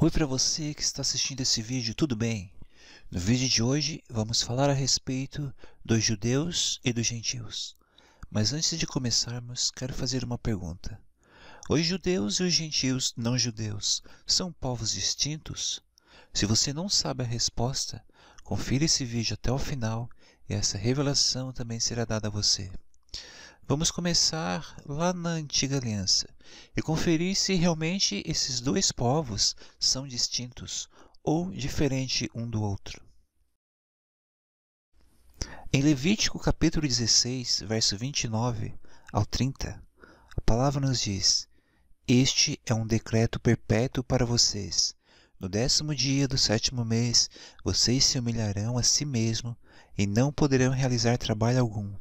Oi para você que está assistindo esse vídeo, tudo bem? No vídeo de hoje vamos falar a respeito dos judeus e dos gentios. Mas antes de começarmos, quero fazer uma pergunta. Os judeus e os gentios não judeus são povos distintos? Se você não sabe a resposta, confira esse vídeo até o final e essa revelação também será dada a você. Vamos começar lá na antiga aliança e conferir se realmente esses dois povos são distintos ou diferentes um do outro. Em Levítico capítulo 16, verso 29 ao 30, a palavra nos diz: Este é um decreto perpétuo para vocês. No décimo dia do sétimo mês, vocês se humilharão a si mesmo e não poderão realizar trabalho algum,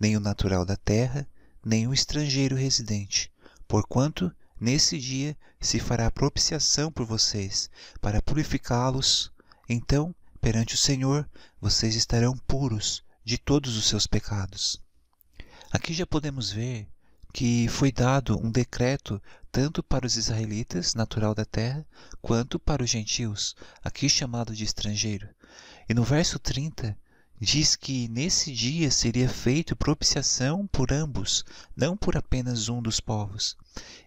nem o natural da terra, nem o estrangeiro residente, porquanto nesse dia se fará propiciação por vocês, para purificá-los. Então, perante o Senhor, vocês estarão puros de todos os seus pecados. Aqui já podemos ver que foi dado um decreto tanto para os israelitas, natural da terra, quanto para os gentios, aqui chamado de estrangeiro. E no verso 30, diz que nesse dia seria feito propiciação por ambos, não por apenas um dos povos.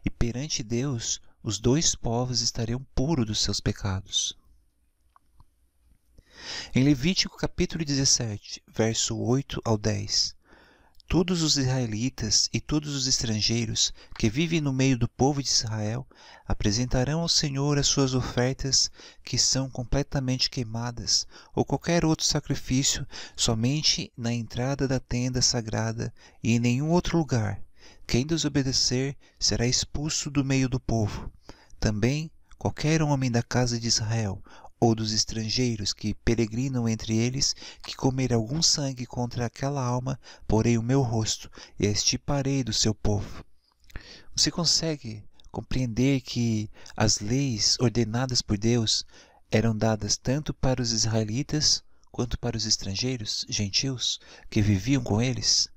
E perante Deus, os dois povos estariam puros dos seus pecados. Em Levítico capítulo 17, verso 8 ao 10, Todos os israelitas e todos os estrangeiros que vivem no meio do povo de Israel apresentarão ao Senhor as suas ofertas que são completamente queimadas ou qualquer outro sacrifício somente na entrada da tenda sagrada e em nenhum outro lugar. Quem desobedecer será expulso do meio do povo. Também qualquer homem da casa de Israel ou dos estrangeiros que peregrinam entre eles, que comer algum sangue contra aquela alma, porei o meu rosto e a estiparei do seu povo. Você consegue compreender que as leis ordenadas por Deus eram dadas tanto para os israelitas quanto para os estrangeiros, gentios, que viviam com eles?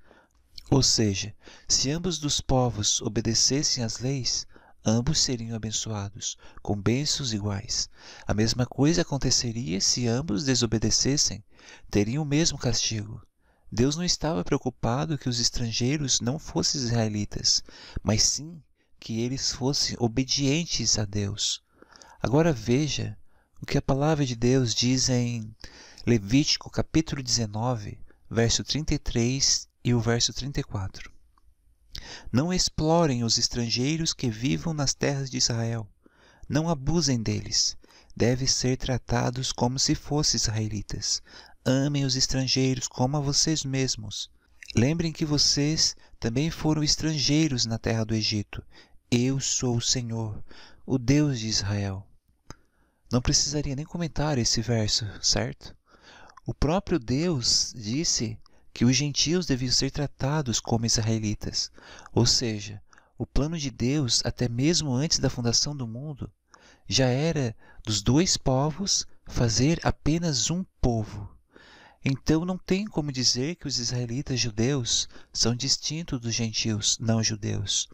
Ou seja, se ambos dos povos obedecessem às leis, ambos seriam abençoados, com bênçãos iguais. A mesma coisa aconteceria se ambos desobedecessem, teriam o mesmo castigo. Deus não estava preocupado que os estrangeiros não fossem israelitas, mas sim que eles fossem obedientes a Deus. Agora veja o que a palavra de Deus diz em Levítico capítulo 19, verso 33 e o verso 34. Não explorem os estrangeiros que vivam nas terras de Israel. Não abusem deles. Devem ser tratados como se fossem israelitas. Amem os estrangeiros como a vocês mesmos. Lembrem que vocês também foram estrangeiros na terra do Egito. Eu sou o Senhor, o Deus de Israel. Não precisaria nem comentar esse verso, certo? O próprio Deus disse que os gentios deviam ser tratados como israelitas, ou seja, o plano de Deus, até mesmo antes da fundação do mundo, já era dos dois povos fazer apenas um povo. Então não tem como dizer que os israelitas judeus são distintos dos gentios não judeus.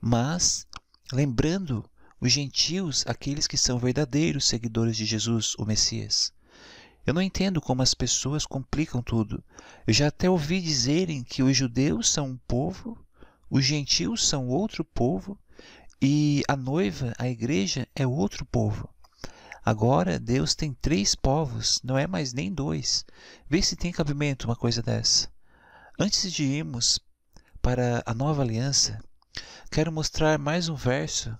Mas, lembrando, os gentios, aqueles que são verdadeiros seguidores de Jesus, o Messias. Eu não entendo como as pessoas complicam tudo. Eu já até ouvi dizerem que os judeus são um povo, os gentios são outro povo e a noiva, a igreja, é outro povo. Agora Deus tem três povos, não é mais nem dois. Vê se tem cabimento uma coisa dessa. Antes de irmos para a nova aliança, quero mostrar mais um verso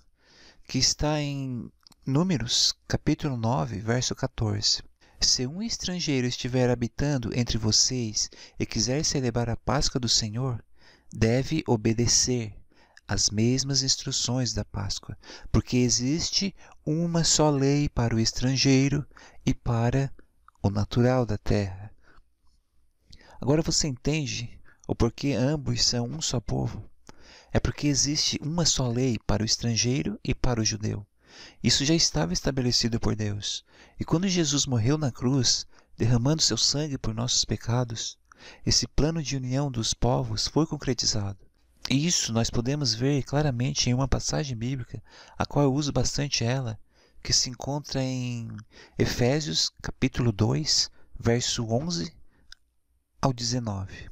que está em Números, capítulo 9, verso 14. Se um estrangeiro estiver habitando entre vocês e quiser celebrar a Páscoa do Senhor, deve obedecer às mesmas instruções da Páscoa, porque existe uma só lei para o estrangeiro e para o natural da terra. Agora você entende o porquê ambos são um só povo? É porque existe uma só lei para o estrangeiro e para o judeu. Isso já estava estabelecido por Deus. E quando Jesus morreu na cruz, derramando seu sangue por nossos pecados, esse plano de união dos povos foi concretizado. E isso nós podemos ver claramente em uma passagem bíblica, a qual eu uso bastante ela, que se encontra em Efésios capítulo 2, verso 11 ao 19.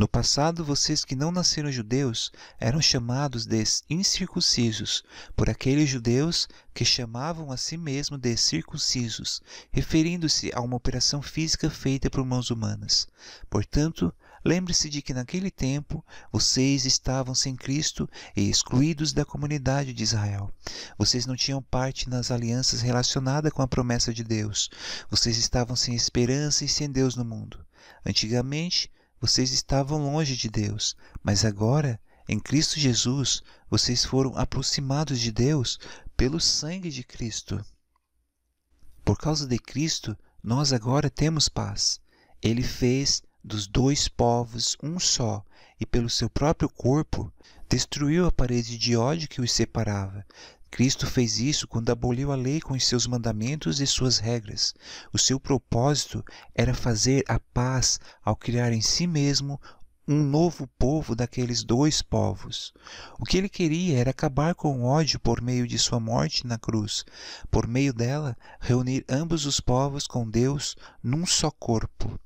No passado, vocês que não nasceram judeus eram chamados de incircuncisos por aqueles judeus que chamavam a si mesmos de circuncisos, referindo-se a uma operação física feita por mãos humanas. Portanto, lembre-se de que naquele tempo vocês estavam sem Cristo e excluídos da comunidade de Israel. Vocês não tinham parte nas alianças relacionadas com a promessa de Deus. Vocês estavam sem esperança e sem Deus no mundo. Antigamente, vocês estavam longe de Deus, mas agora, em Cristo Jesus, vocês foram aproximados de Deus pelo sangue de Cristo. Por causa de Cristo, nós agora temos paz. Ele fez dos dois povos um só, e pelo seu próprio corpo destruiu a parede de ódio que os separava, Cristo fez isso quando aboliu a lei com os seus mandamentos e suas regras. O seu propósito era fazer a paz ao criar em si mesmo um novo povo daqueles dois povos. O que ele queria era acabar com o ódio por meio de sua morte na cruz, por meio dela, reunir ambos os povos com Deus num só corpo.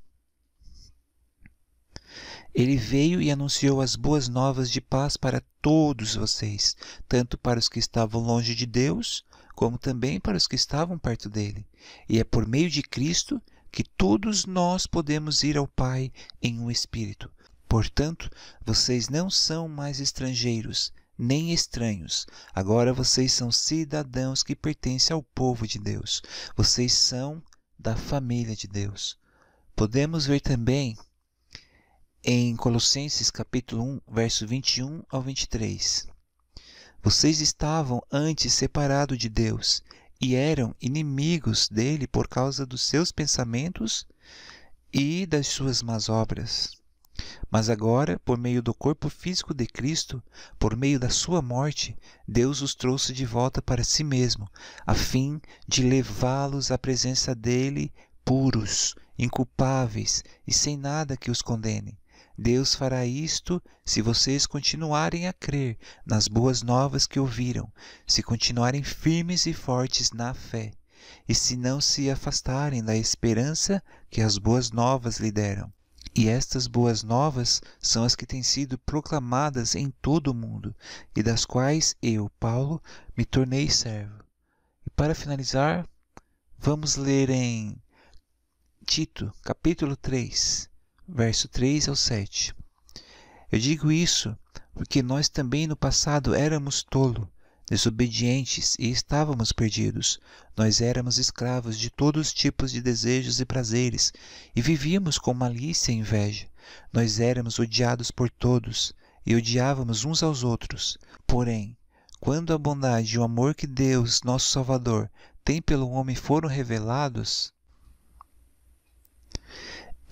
Ele veio e anunciou as boas novas de paz para todos vocês, tanto para os que estavam longe de Deus, como também para os que estavam perto dele. E é por meio de Cristo que todos nós podemos ir ao Pai em um espírito. Portanto, vocês não são mais estrangeiros, nem estranhos. Agora vocês são cidadãos que pertencem ao povo de Deus. Vocês são da família de Deus. Podemos ver também em Colossenses capítulo 1, verso 21 ao 23. Vocês estavam antes separados de Deus e eram inimigos dele por causa dos seus pensamentos e das suas más obras. Mas agora, por meio do corpo físico de Cristo, por meio da sua morte, Deus os trouxe de volta para si mesmo, a fim de levá-los à presença dele puros, inculpáveis e sem nada que os condene. Deus fará isto se vocês continuarem a crer nas boas novas que ouviram, se continuarem firmes e fortes na fé, e se não se afastarem da esperança que as boas novas lhe deram. E estas boas novas são as que têm sido proclamadas em todo o mundo, e das quais eu, Paulo, me tornei servo. E para finalizar, vamos ler em Tito, capítulo 3 verso 3 ao 7. Eu digo isso porque nós também no passado éramos tolo, desobedientes e estávamos perdidos. Nós éramos escravos de todos os tipos de desejos e prazeres e vivíamos com malícia e inveja. Nós éramos odiados por todos e odiávamos uns aos outros. Porém, quando a bondade e o amor que Deus, nosso Salvador, tem pelo homem foram revelados,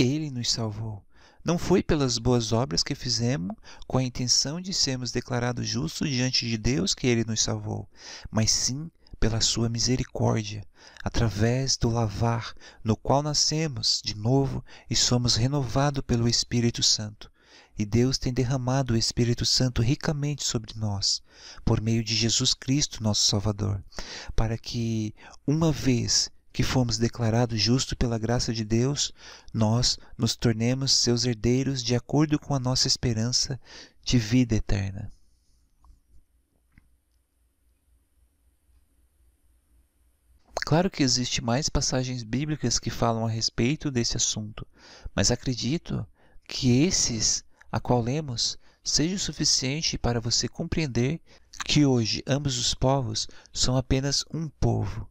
ele nos salvou. Não foi pelas boas obras que fizemos com a intenção de sermos declarados justos diante de Deus que ele nos salvou, mas sim pela sua misericórdia, através do lavar, no qual nascemos de novo e somos renovados pelo Espírito Santo. E Deus tem derramado o Espírito Santo ricamente sobre nós, por meio de Jesus Cristo, nosso Salvador, para que, uma vez que fomos declarados justos pela graça de Deus, nós nos tornemos seus herdeiros de acordo com a nossa esperança de vida eterna. Claro que existe mais passagens bíblicas que falam a respeito desse assunto, mas acredito que esses a qual lemos seja o suficiente para você compreender que hoje ambos os povos são apenas um povo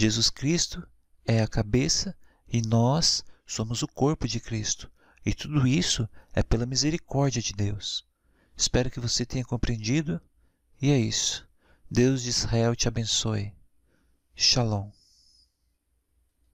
Jesus Cristo é a cabeça e nós somos o corpo de Cristo. E tudo isso é pela misericórdia de Deus. Espero que você tenha compreendido. E é isso. Deus de Israel te abençoe. Shalom.